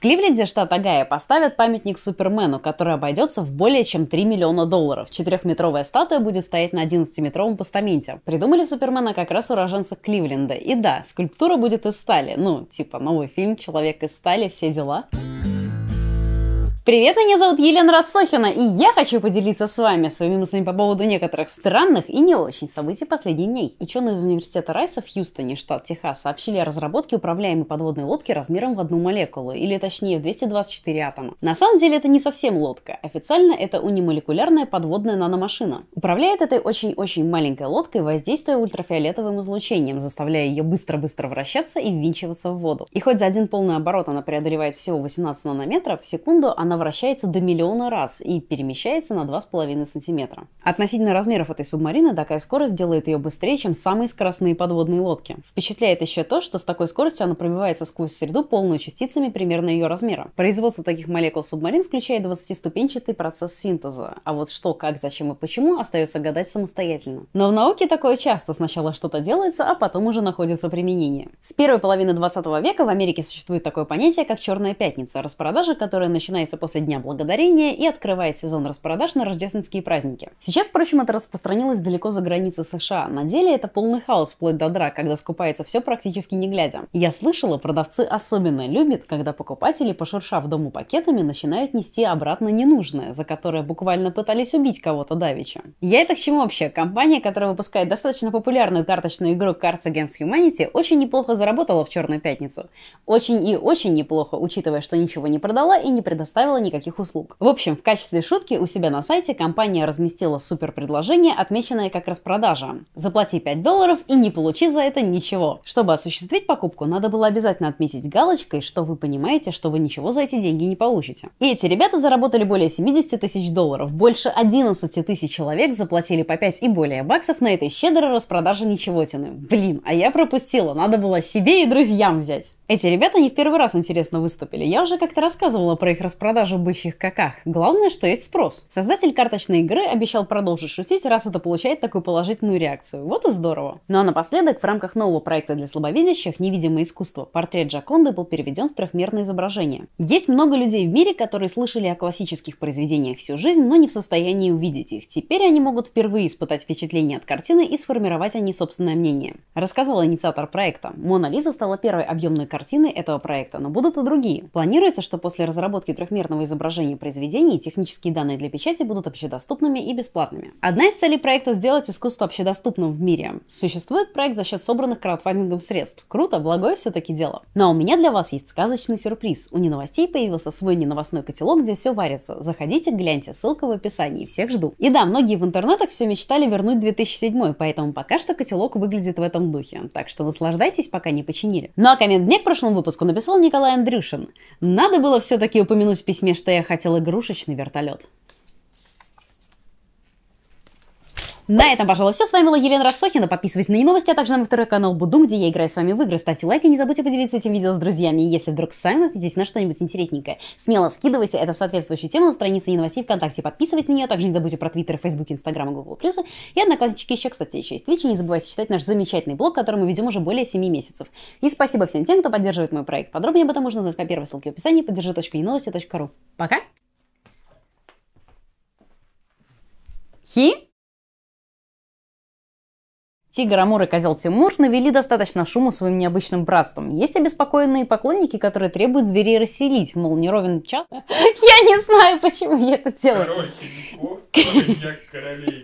В Кливленде, штат Огайо, поставят памятник Супермену, который обойдется в более чем 3 миллиона долларов. Четырехметровая статуя будет стоять на 11-метровом постаменте. Придумали Супермена как раз уроженца Кливленда. И да, скульптура будет из стали. Ну, типа новый фильм «Человек из стали», все Дела. Привет, меня зовут Елена Рассохина, и я хочу поделиться с вами своими мыслями по поводу некоторых странных и не очень событий последних дней. Ученые из университета Райса в Хьюстоне, штат Техас, сообщили о разработке управляемой подводной лодки размером в одну молекулу, или точнее в 224 атома. На самом деле это не совсем лодка. Официально это унимолекулярная подводная наномашина. Управляет этой очень-очень маленькой лодкой, воздействуя ультрафиолетовым излучением, заставляя ее быстро-быстро вращаться и ввинчиваться в воду. И хоть за один полный оборот она преодолевает всего 18 нанометров в секунду, она вращается до миллиона раз и перемещается на 2,5 сантиметра. Относительно размеров этой субмарины такая скорость делает ее быстрее, чем самые скоростные подводные лодки. Впечатляет еще то, что с такой скоростью она пробивается сквозь среду, полную частицами примерно ее размера. Производство таких молекул субмарин включает 20-ступенчатый процесс синтеза, а вот что, как, зачем и почему остается гадать самостоятельно. Но в науке такое часто. Сначала что-то делается, а потом уже находится применение. С первой половины 20 века в Америке существует такое понятие, как «черная пятница», распродажа, которая начинается после после Дня Благодарения и открывает сезон распродаж на рождественские праздники. Сейчас, впрочем, это распространилось далеко за границы США. На деле это полный хаос вплоть до драк, когда скупается все практически не глядя. Я слышала, продавцы особенно любят, когда покупатели, пошуршав дому пакетами, начинают нести обратно ненужное, за которое буквально пытались убить кого-то давеча. Я это к чему вообще? Компания, которая выпускает достаточно популярную карточную игру Cards Against Humanity, очень неплохо заработала в Черную Пятницу. Очень и очень неплохо, учитывая, что ничего не продала и не предоставила предоставила никаких услуг. В общем, в качестве шутки у себя на сайте компания разместила супер предложение, отмеченное как распродажа. Заплати 5 долларов и не получи за это ничего. Чтобы осуществить покупку, надо было обязательно отметить галочкой, что вы понимаете, что вы ничего за эти деньги не получите. И эти ребята заработали более 70 тысяч долларов. Больше 11 тысяч человек заплатили по 5 и более баксов на этой щедрой распродаже ничеготины. Блин, а я пропустила, надо было себе и друзьям взять. Эти ребята не в первый раз интересно выступили. Я уже как-то рассказывала про их распродажу бычьих каках. Главное, что есть спрос. Создатель карточной игры обещал продолжить шутить, раз это получает такую положительную реакцию. Вот и здорово. Ну а напоследок, в рамках нового проекта для слабовидящих «Невидимое искусство» портрет Джаконды был переведен в трехмерное изображение. Есть много людей в мире, которые слышали о классических произведениях всю жизнь, но не в состоянии увидеть их. Теперь они могут впервые испытать впечатление от картины и сформировать о ней собственное мнение. Рассказал инициатор проекта. Мона Лиза стала первой объемной картиной картины этого проекта, но будут и другие. Планируется, что после разработки трехмерного изображения произведений технические данные для печати будут общедоступными и бесплатными. Одна из целей проекта – сделать искусство общедоступным в мире. Существует проект за счет собранных краудфандингом средств. Круто, благое все-таки дело. Но у меня для вас есть сказочный сюрприз. У Неновостей появился свой неновостной котелок, где все варится. Заходите, гляньте, ссылка в описании. Всех жду. И да, многие в интернетах все мечтали вернуть 2007, поэтому пока что котелок выглядит в этом духе. Так что наслаждайтесь, пока не починили. Ну а коммент дня прошлом выпуску написал Николай Андрюшин. Надо было все-таки упомянуть в письме, что я хотел игрушечный вертолет. На этом, пожалуй, все. С вами была Елена Рассохина. Подписывайтесь на мои новости, а также на мой второй канал Будум, где я играю с вами в игры. Ставьте лайк и не забудьте поделиться этим видео с друзьями. И если вдруг сами наткнетесь на что-нибудь интересненькое, смело скидывайте это в соответствующую тему на странице новостей ВКонтакте. Подписывайтесь на нее. А также не забудьте про Твиттер, Фейсбук, Инстаграм и Google+. И однокласснички еще, кстати, еще есть Твич. И не забывайте читать наш замечательный блог, который мы ведем уже более 7 месяцев. И спасибо всем тем, кто поддерживает мой проект. Подробнее об этом можно узнать по первой ссылке в описании. Поддержи новости.ру. Пока! Хи? Тигр Амур и козел Тимур навели достаточно шума своим необычным братством. Есть обеспокоенные поклонники, которые требуют зверей расселить, мол, не ровен час. Я не знаю, почему я это делаю. Король,